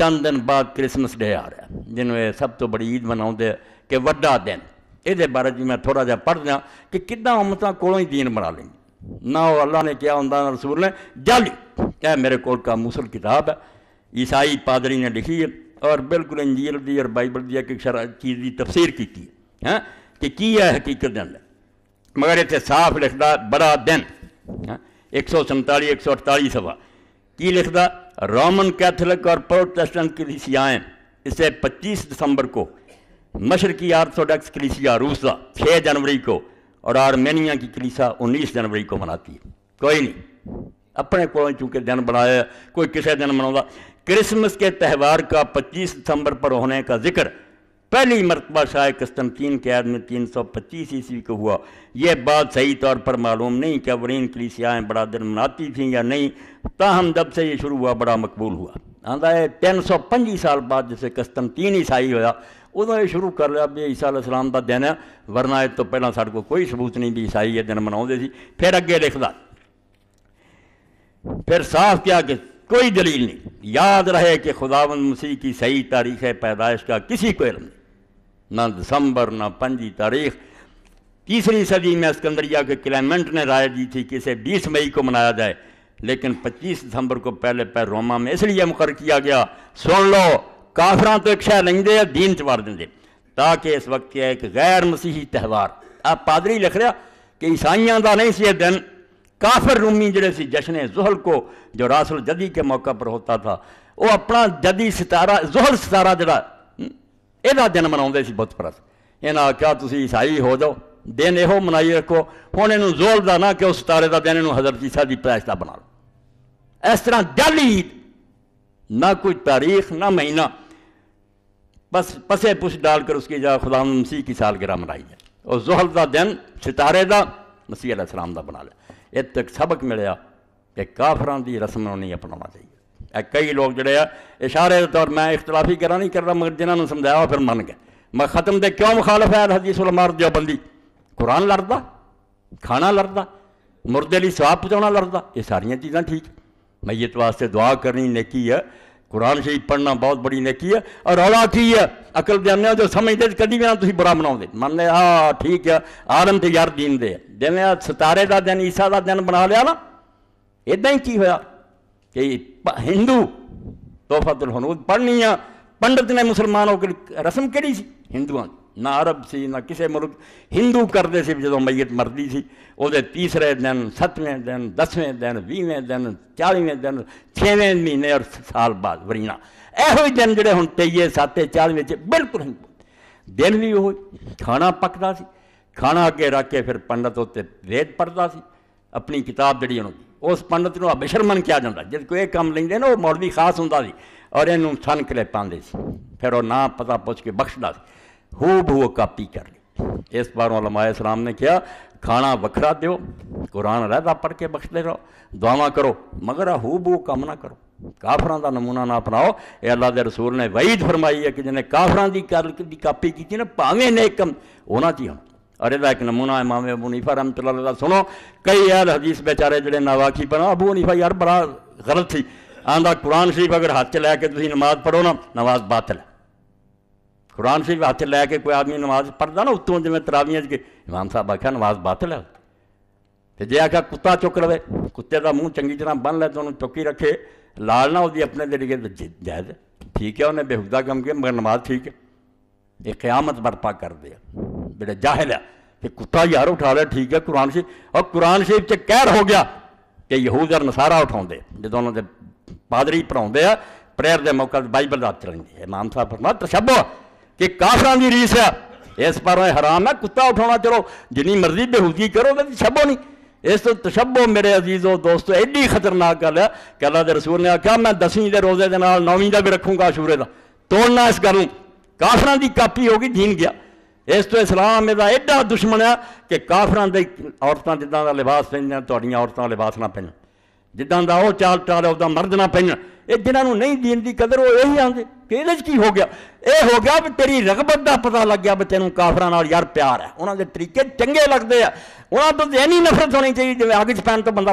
चंद दिन बाद Christmas day आ रहा है जिन्हें सब तो बड़ी ईद मनाते कि व्डा दिन ये बारे जी मैं थोड़ा जहा पढ़ दिया कि किदा अमृत को ही दीन बना लेंगे ना वो अल्लाह ने क्या उन्हें रसूल ने जल क्या मेरे को मुसल किताब है ईसाई पादरी ने लिखी है और बिल्कुल इंजीर की और बइबल की एक शरा चीज की तफसीर की है कि की है हकीकत दिन मगर इतने साफ लिखता बड़ा दिन है एक सौ संताली एक सौ अठताली सवा ਕੀ लिखता रोमन कैथोलिक और प्रोटेस्टेंट कलिसियाएं इसे 25 दिसंबर को मशरकी आर्थोडॉक्स कलिसिया रूसा छः जनवरी को और आर्मेनिया की कलिसा 19 जनवरी को मनाती है कोई नहीं अपने को चूंकि दिन बनाया कोई किसी दिन मना क्रिसमस के त्यौहार का 25 दिसंबर पर होने का जिक्र पहली मरतबा शाह तीन के आदमी तीन सौ पच्चीस ईस्वी को हुआ यह बात सही तौर पर मालूम नहीं कि सियाएँ कलिसियाएँ दिन मनाती थीं या नहीं ताहम जब से ये शुरू हुआ बड़ा मकबूल हुआ आंदा है तीन सौ पंजी साल बाद जैसे तीन ईसाई होया उदों ये शुरू कर लिया भी ईसा इस्लाम का दिन है वरना तो पहला साढ़े को कोई सबूत नहीं भी ईसाई ये दिन मनाते फिर अगे लिखता फिर साफ किया कि कोई दलील नहीं याद रहे कि खुदावंद मसीह की सही तारीख है पैदाइश का किसी को इलम नहीं ना दिसंबर ना पंजी तारीख तीसरी सदी में अस्कंदरिया के क्लाइमेंट ने राय दी थी कि इसे 20 मई को मनाया जाए लेकिन 25 दिसंबर को पहले पैर रोमा में इसलिए मुकर किया गया सुन लो काफरा तो एक शह नहीं दे दीन चवार देंगे ताकि इस वक्त यह एक गैर मसीही त्यौहार आप पादरी लिख रहा कि ईसाइया का नहीं सी दिन काफिर रूमी जड़े सी जश्न जुहल को जो रासल जदी के मौका पर होता था वो अपना जदी सितारा जुहल सितारा जरा ਇਹਦਾ ਦਿਨ ਮਨਾਉਂਦੇ ਸੀ ਬੁੱਤ ਪ੍ਰਸ ਇਹਨਾਂ ਆਖਿਆ ਤੁਸੀਂ ਈਸਾਈ ਹੋ ਜਾਓ ਦਿਨ ਇਹੋ ਮਨਾਈ ਰੱਖੋ ਹੁਣ ਇਹਨੂੰ ਜ਼ੋਰ ਦਾ ਨਾ ਕਿ ਉਸ ਤਾਰੇ ਦਾ ਦਿਨ ਇਹਨੂੰ ਹਜ਼ਰਤ ਈਸਾ ਦੀ ਪੈਸ਼ਤਾ ਬਣਾ ਲਓ ਇਸ ਤਰ੍ਹਾਂ ਜਾਲੀ ना कोई तारीख ना महीना बस पसे पुछ डालकर उसकी जा खुदा मसीह की सालगिरह मनाई है और जोहल का दिन सितारे का मसीह सलाम का बना लिया इतने सबक मिले कि काफर की रस्म नहीं अपना चाहिए ਕਈ ਲੋਕ ਜਿਹੜੇ ਆ ਇਸ਼ਾਰੇ ਦੇ ਤੌਰ ਮੈਂ ਇਖਤਲਾਫੀ ਕਰਾ ਨਹੀਂ ਕਰਦਾ ਮਗਰ ਜਿਨ੍ਹਾਂ ਨੂੰ ਸਮਝਾਇਆ ਫਿਰ ਮੰਨ ਗਏ ਮੈਂ ਖਤਮ ਦੇ ਕਿਉਂ ਮੁਖਾਲਫ ਹੈ ਹਦੀਸ ਜੋ ਬੰਦੀ ਕੁਰਾਨ ਲੜਦਾ ਖਾਣਾ ਲੜਦਾ ਮੁਰਦੇ ਲਈ ਸਵਾਬ ਪਹੁੰਚਾਉਣਾ ਲੜਦਾ ਇਹ ਸਾਰੀਆਂ ਚੀਜ਼ਾਂ ਠੀਕ ਮਈਤ ਵਾਸਤੇ ਦੁਆ ਕਰਨੀ ਨੇਕੀ ਹੈ ਕੁਰਾਨ ਸ਼ਰੀਫ ਪੜਨਾ ਬਹੁਤ ਬੜੀ ਨੇਕੀ ਹੈ ਔਰ ਰੌਲਾ ਕੀ ਹੈ ਅਕਲ ਦਿਆਨਿਆਂ ਜੋ ਸਮਝਦੇ ਕਦੀ ਵੀ ਤੁਸੀਂ ਬੁਰਾ ਬਣਾਉਂਦੇ ਮੰਨਦੇ ਆ ਠੀਕ ਹੈ ਆਲਮ ਤੇ ਯਾਰ ਦੀਨ ਦੇ ਜਿਵੇਂ ਆ ਸਤਾਰੇ ਦਾ ਦਿਨ ਈਸਾ ਦਾ ਦਿਨ ਬਣਾ ਲਿਆ ਨਾ ਇਦਾਂ ਹੀ ਕੀ ਹੋਇਆ कि हिंदू तोहफातुल हनूद पढ़नी है पंडित ने मुसलमानों की रस्म करी सी हिंदुआ ना अरब से ना किसी मुल्क हिंदू करते जो मैयत मरती सी वो तीसरे दिन सत्तवें दिन दसवें दिन भीवें दिन चालीवें दिन छेवें महीने और साल बाद वरीना ਇਹੋ दिन जोड़े ਜਿਹੜੇ ਹੁਣ 23 7 40 ਵਿੱਚ ਬਿਲਕੁਲ ਨਹੀਂ ਦਿਨ ਵੀ ਉਹ ਖਾਣਾ ਪੱਕਦਾ ਸੀ ਖਾਣਾ ਅੱਗੇ ਰੱਖ ਕੇ ਫਿਰ ਪੰਡਤ ਉੱਤੇ ਵੇਦ ਪੜਦਾ ਸੀ ਆਪਣੀ ਕਿਤਾਬ उस पंडित को अभिशर्मन किया जाता जब कोई काम लेंगे ना वो मौलवी खास हों और इन के लिए पाते फिर वह ना पता पुछ के बख्शता हू बू कापी कर ली इस बार लमाए सलाम ने कहा खाना बखरा दो कुरान रहता पढ़ के बख्शते रहो दुआव करो मगर हू बू कम ना करो काफर का नमूना ना अपनाओ ए अल्लाह के रसूल ने वही फरमाई है कि जिन्हें काफर की कापी की भावें नेकम उन्होंने अरे एक नमूना है मामे अबू नीफा रहमत सुनो कई यार हदीस बेचारे जे नावाखी पर अबू नीफा यार बड़ा गलत थी आंदा कुरान शरीफ अगर हाथ च लैके तुम नमाज पढ़ो ना नमाज बातल है कुरान शरीफ हाथ लैके कोई आदमी नमाज पढ़ता ना उत्तों जिम्मे तरावियाँ के इमाम साहब आख्या नमाज बातल है तो जे आख्या कुत्ता चुक लवे कुत्ते का मूँह चंकी तरह बन लै तो चुकी रखे लाल ना उसकी अपने तरीके जायज ठीक है उन्हें बेहूदा कम किया मगर नमाज ठीक है ये क्यामत बर्पा कर दिया बेटा जाहिल है कि कुत्ता यार उठा लिया ठीक है कुरान शरीफ और कुरान शरीफ से कैद हो गया कि यहूद और नसारा उठाते जो उन्होंने पादरी पढ़ाते हैं प्रेयर के मौका बइबल रात चलेंगे इमाम साहब फरमा तशबो कि काफर की रीस है इस पर हराम है कुत्ता उठा चलो जिनी मर्जी बेहूदगी करो तो तशबो नहीं इस तो तशबो मेरे अजीजों दोस्तों एड्डी खतरनाक गल है कला के रसूल ने आख्या मैं दसवीं के रोजे के नौवीं का भी रखूंगा शूरे का तोड़ना इस गलू काफर की कापी होगी जीन गया ਇਸ ਤੋਂ ਇਸਲਾਮ ਇਹਦਾ ਐਡਾ ਦੁਸ਼ਮਣ ਆ ਕਿ ਕਾਫਰਾਂ ਦੇ ਔਰਤਾਂ ਜਿੱਦਾਂ ਦਾ ਲਿਬਾਸ ਪਹਿਨਦੀਆਂ ਤੁਹਾਡੀਆਂ ਔਰਤਾਂ ਲਿਬਾਸ ਨਾ ਪਹਿਨਣ ਜਿੱਦਾਂ ਦਾ ਉਹ ਚਾਲ ਚਾਲ ਉਹਦਾ ਮਰਦ ਨਾ ਪਹਿਨਣ ਇਹ ਜਿਨ੍ਹਾਂ ਨੂੰ ਨਹੀਂ ਦੀਨ ਦੀ ਕਦਰ ਉਹ ਇਹੀ ਆਂਦੇ ਕਿ ਇਹਦੇ 'ਚ ਕੀ ਹੋ ਗਿਆ ਇਹ ਹੋ ਗਿਆ ਵੀ ਤੇਰੀ ਰਗਬਤ ਦਾ ਪਤਾ ਲੱਗ ਗਿਆ ਵੀ ਤੈਨੂੰ ਕਾਫਰਾਂ ਨਾਲ ਯਾਰ ਪਿਆਰ ਹੈ ਉਹਨਾਂ ਦੇ ਤਰੀਕੇ ਚੰਗੇ ਲੱਗਦੇ ਆ ਉਹਨਾਂ ਤੋਂ ਇਹ ਨਹੀਂ ਨਫ਼ਰਤ ਹੋਣੀ ਚਾਹੀਦੀ ਜਿਵੇਂ ਅੱਗ 'ਚ ਪੈਣ ਤੋਂ ਬੰਦਾ